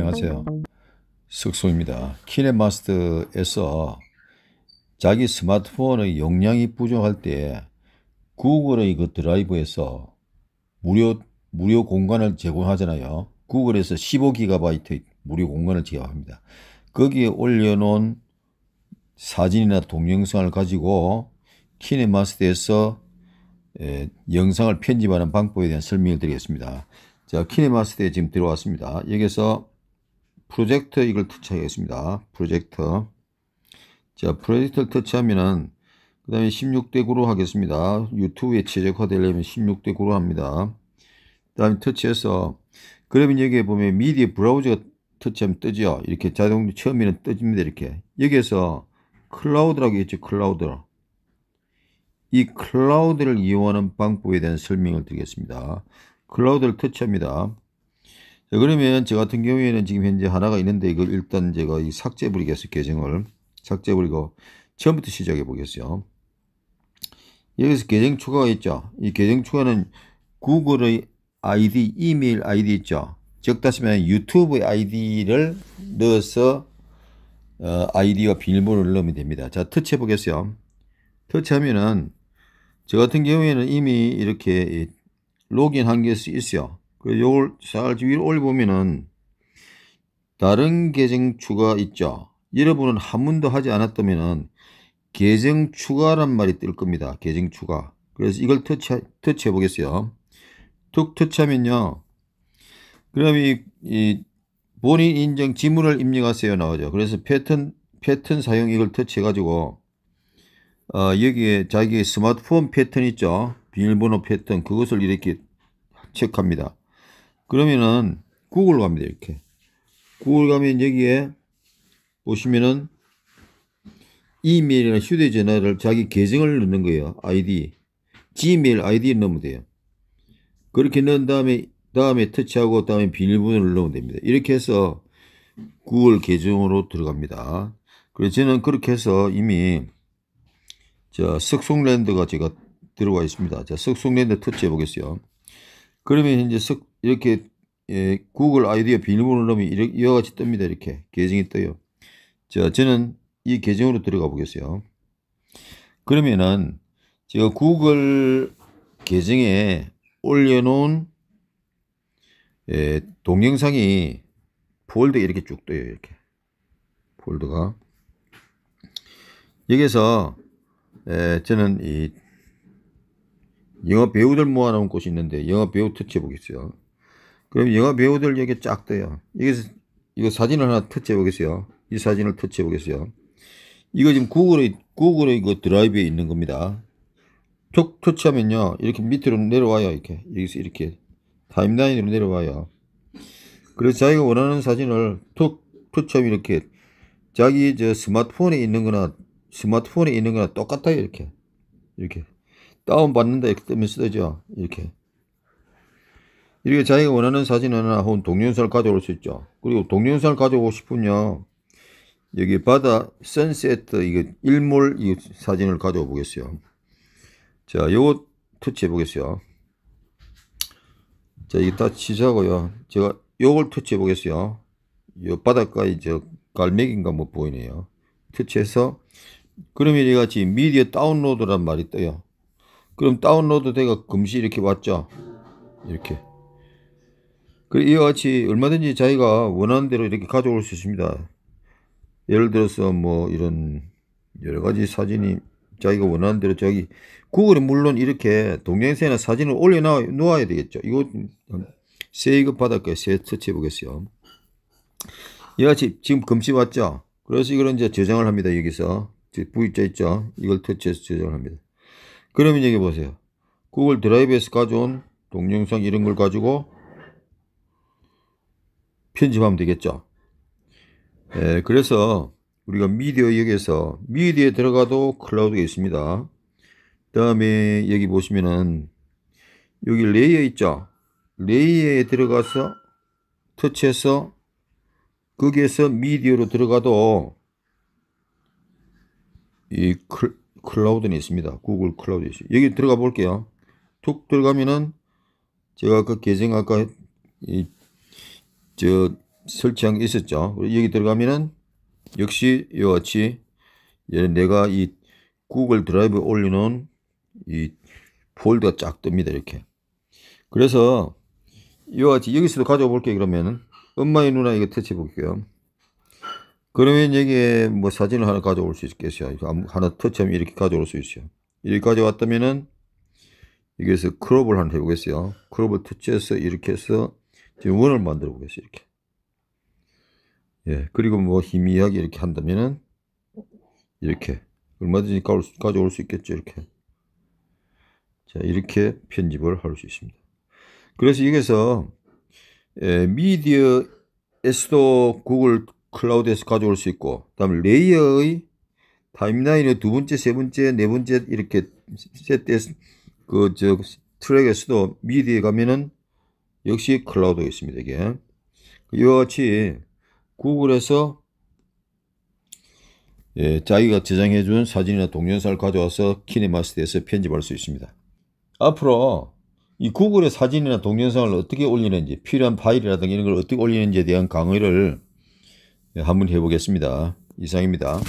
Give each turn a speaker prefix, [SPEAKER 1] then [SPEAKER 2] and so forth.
[SPEAKER 1] 안녕하세요. 숙소입니다. 키네마스터에서 자기 스마트폰의 용량이 부족할 때 구글의 그 드라이브에서 무료, 무료 공간을 제공하잖아요. 구글에서 15GB 무료 공간을 제공합니다. 거기에 올려놓은 사진이나 동영상을 가지고 키네마스터에서 에, 영상을 편집하는 방법에 대한 설명을 드리겠습니다. 자, 키네마스터에 지금 들어왔습니다. 여기서 프로젝트 이걸 터치하겠습니다. 프로젝터. 자, 프로젝트를 터치하면은 그 다음에 16대 9로 하겠습니다. 유튜브에 최적화되려면 16대 9로 합니다. 그 다음에 터치해서 그러면 여기에 보면 미디어 브라우저가 터치하면 뜨죠. 이렇게 자동 처음에는 뜨집니다 이렇게. 여기에서 클라우드라고 했죠. 클라우드. 이 클라우드를 이용하는 방법에 대한 설명을 드리겠습니다. 클라우드를 터치합니다. 자, 그러면 저 같은 경우에는 지금 현재 하나가 있는데 이걸 일단 제가 이 삭제 버리겠어 요 계정을 삭제 버리고 처음부터 시작해 보겠어요. 여기서 계정 추가가 있죠. 이 계정 추가는 구글의 아이디, 이메일 아이디 있죠. 즉 다시 말해 유튜브의 아이디를 넣어서 어, 아이디와 비밀번호를 넣으면 됩니다. 자, 터치해 보겠어요. 터치하면은 저 같은 경우에는 이미 이렇게 로그인 한 게 있어요. 그 요걸 살짝 위로 올려보면은 다른 계정 추가 있죠. 여러분은 한문도 하지 않았다면은 계정 추가란 말이 뜰 겁니다. 계정 추가. 그래서 이걸 터치, 터치해 보겠어요. 툭 터치하면요. 그럼 이, 이 본인 인증 지문을 입력하세요 나오죠. 그래서 패턴 패턴 사용 이걸 터치해 가지고 어, 여기에 자기의 스마트폰 패턴 있죠. 비밀번호 패턴 그것을 이렇게 체크합니다. 그러면은 구글 갑니다 이렇게 구글 가면 여기에 보시면은 이메일이나 휴대전화를 자기 계정을 넣는 거예요 아이디 gmail 아이디 넣으면 돼요 그렇게 넣은 다음에 다음에 터치하고 다음에 비밀번호를 넣으면 됩니다 이렇게 해서 구글 계정으로 들어갑니다 그래서 저는 그렇게 해서 이미 저 석송랜드가 제가 들어와 있습니다 자 석송랜드 터치해 보겠어요 그러면 이제 이렇게 예, 구글 아이디어 비밀번호 넣으면 이렇게, 이와 같이 뜹니다. 이렇게 계정이 떠요. 자, 저는 이 계정으로 들어가 보겠어요. 그러면은 제가 구글 계정에 올려놓은 예, 동영상이 폴더 이렇게 쭉 떠요. 이렇게 폴더가 여기서 예, 저는 이 영화 배우들 모아놓은 곳이 있는데 영화 배우 터치해 보겠어요. 그럼 영화 배우들 여기 쫙 떠요. 여기 이거 사진을 하나 터치해 보겠어요. 이 사진을 터치해 보겠어요. 이거 지금 구글의 구글의 그 드라이브에 있는 겁니다. 툭 터치하면요 이렇게 밑으로 내려와요 이렇게 여기서 이렇게 타임라인으로 내려와요. 그래서 자기가 원하는 사진을 툭 터치하면 이렇게 자기 저 스마트폰에 있는 거나 스마트폰에 있는 거나 똑같아요 이렇게 이렇게 다운받는다 이렇게 뜨면 쓰죠 이렇게 이렇게 자기가 원하는 사진이나 혹은 동영상을 가져올 수 있죠 그리고 동영상을 가져오고 싶으면 여기 바다 선셋 이거 일몰 이 사진을 가져와 보겠어요 자 요거 터치해 보겠어요 자 이게 다 치자고요 제가 요걸 터치해 보겠어요 요 바닷가에 저 갈매기인가 뭐 보이네요 터치해서 그러면 이같이 미디어 다운로드란 말이 떠요 그럼 다운로드 돼가 금시 이렇게 왔죠. 이렇게. 그리고 이와 같이 얼마든지 자기가 원하는 대로 이렇게 가져올 수 있습니다. 예를 들어서 뭐 이런 여러 가지 사진이 자기가 원하는 대로 자기 구글에 물론 이렇게 동영상이나 사진을 올려 놓아야 되겠죠. 이거 세이급 받을게요. 세 터치해 보겠어요. 이와 같이 지금 금시 왔죠. 그래서 이걸 이제 저장을 합니다. 여기서 V자 있죠. 이걸 터치해서 저장을 합니다. 그러면 여기 보세요. 구글 드라이브에서 가져온 동영상 이런 걸 가지고 편집하면 되겠죠. 예, 그래서 우리가 미디어 여기에서 미디어에 들어가도 클라우드가 있습니다. 다음에 여기 보시면은 여기 레이어 있죠. 레이어에 들어가서 터치해서 거기에서 미디어로 들어가도 이 클, 클라우드는 있습니다. 구글 클라우드 여기 들어가 볼게요. 툭 들어가면은 제가 아까 그 계정 아까 이, 저 설치한 게 있었죠. 여기 들어가면은 역시 이와 같이 내가 이 구글 드라이브에 올리는 이 폴더가 쫙 뜹니다. 이렇게. 그래서 이와 같이 여기서도 가져볼게요. 그러면은 엄마의 누나 이거 터치해 볼게요. 그러면 여기에 뭐 사진을 하나 가져올 수 있겠어요. 하나 터치하면 이렇게 가져올 수 있어요. 이렇게 가왔다면은 여기에서 크롭을 한번 해보겠어요. 크롭을 터치해서 이렇게 해서 지금 원을 만들어 보겠어요. 이렇게. 예. 그리고 뭐 희미하게 이렇게 한다면은 이렇게 얼마든지 가져올 수 있겠죠. 이렇게. 자, 이렇게 편집을 할 수 있습니다. 그래서 여기서 예, 미디어 에스도 구글 클라우드에서 가져올 수 있고 그 다음에 레이어의 타임라인의 두 번째, 세 번째, 네 번째 이렇게 셋에서 그저 트랙에서도 미디에 가면은 역시 클라우드가 있습니다. 이게 이와 같이 구글에서 예, 자기가 저장해준 사진이나 동영상을 가져와서 키네마스터에서 편집할 수 있습니다. 앞으로 이 구글의 사진이나 동영상을 어떻게 올리는지 필요한 파일이라든가 이런 걸 어떻게 올리는지에 대한 강의를 예, 한번 해보겠습니다. 이상입니다.